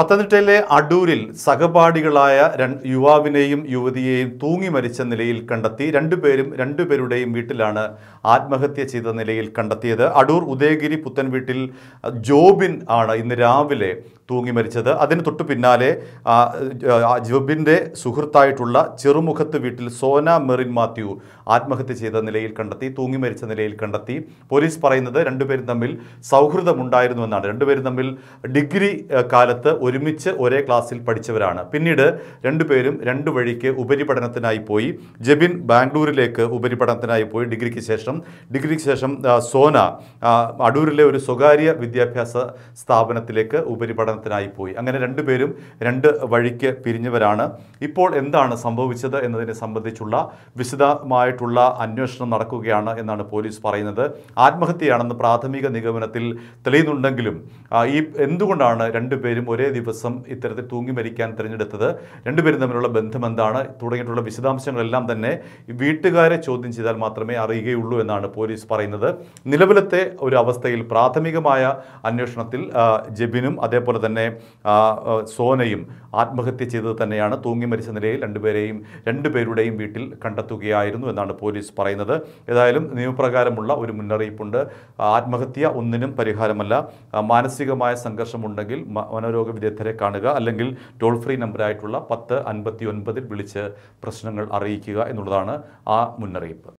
പത്തനംതിട്ടയിലെ അടൂരിൽ സഹപാഠികളായ യുവാവിനെയും യുവതിയെയും തൂങ്ങി മരിച്ച നിലയിൽ കണ്ടെത്തി രണ്ടുപേരും രണ്ടുപേരുടെയും വീട്ടിലാണ് ആത്മഹത്യ ചെയ്ത നിലയിൽ കണ്ടെത്തിയത് അടൂർ ഉദയഗിരി പുത്തൻ വീട്ടിൽ ജോബിൻ ആണ് ഇന്ന് രാവിലെ തൂങ്ങി മരിച്ചത് അതിന് തൊട്ടു പിന്നാലെ ജോബിൻ്റെ സുഹൃത്തായിട്ടുള്ള ചെറുമുഖത്ത് വീട്ടിൽ സോന മെറിൻ മാത്യു ആത്മഹത്യ ചെയ്ത നിലയിൽ കണ്ടെത്തി തൂങ്ങി മരിച്ച നിലയിൽ കണ്ടെത്തി പോലീസ് പറയുന്നത് രണ്ടുപേരും തമ്മിൽ സൗഹൃദമുണ്ടായിരുന്നുവെന്നാണ് രണ്ടുപേരും തമ്മിൽ ഡിഗ്രി കാലത്ത് ഒരുമിച്ച് ഒരേ ക്ലാസ്സിൽ പഠിച്ചവരാണ് പിന്നീട് രണ്ടുപേരും രണ്ടു വഴിക്ക് ഉപരിപഠനത്തിനായി പോയി ജബിൻ ബാംഗ്ലൂരിലേക്ക് ഉപരിപഠനത്തിനായി പോയി ഡിഗ്രിക്ക് ശേഷം ഡിഗ്രിക്ക് ശേഷം സോന അടൂരിലെ ഒരു സ്വകാര്യ വിദ്യാഭ്യാസ സ്ഥാപനത്തിലേക്ക് ഉപരിപഠനത്തിനായി പോയി അങ്ങനെ രണ്ടുപേരും രണ്ട് വഴിക്ക് പിരിഞ്ഞവരാണ് ഇപ്പോൾ എന്താണ് സംഭവിച്ചത് എന്നതിനെ സംബന്ധിച്ചുള്ള വിശദമായിട്ടുള്ള അന്വേഷണം നടക്കുകയാണ് എന്നാണ് പോലീസ് പറയുന്നത് ആത്മഹത്യയാണെന്ന് പ്രാഥമിക നിഗമനത്തിൽ തെളിയുന്നുണ്ടെങ്കിലും ഈ എന്തുകൊണ്ടാണ് രണ്ടുപേരും ഒരേ ദിവസം ഇത്തരത്തിൽ തൂങ്ങി മരിക്കാൻ തിരഞ്ഞെടുത്തത് രണ്ടുപേരും തമ്മിലുള്ള ബന്ധം എന്താണ് തുടങ്ങിയിട്ടുള്ള വിശദാംശങ്ങളെല്ലാം തന്നെ വീട്ടുകാരെ ചോദ്യം ചെയ്താൽ മാത്രമേ അറിയുകയുള്ളൂ എന്നാണ് പോലീസ് പറയുന്നത് നിലവിലത്തെ ഒരു അവസ്ഥയിൽ പ്രാഥമികമായ അന്വേഷണത്തിൽ ജബിനും അതേപോലെ തന്നെ സോനയും ആത്മഹത്യ ചെയ്തത് തന്നെയാണ് തൂങ്ങി മരിച്ച നിലയിൽ രണ്ടുപേരെയും രണ്ടുപേരുടെയും വീട്ടിൽ കണ്ടെത്തുകയായിരുന്നു എന്നാണ് പോലീസ് പറയുന്നത് ഏതായാലും നിയമപ്രകാരമുള്ള ഒരു മുന്നറിയിപ്പുണ്ട് ആത്മഹത്യ ഒന്നിനും പരിഹാരമല്ല മാനസികമായ സംഘർഷമുണ്ടെങ്കിൽ മനോരോഗ വിദഗ്ധരെ കാണുക അല്ലെങ്കിൽ ടോൾ ഫ്രീ നമ്പറായിട്ടുള്ള പത്ത് അൻപത്തി ഒൻപതിൽ വിളിച്ച് പ്രശ്നങ്ങൾ അറിയിക്കുക എന്നുള്ളതാണ് ആ മുന്നറിയിപ്പ്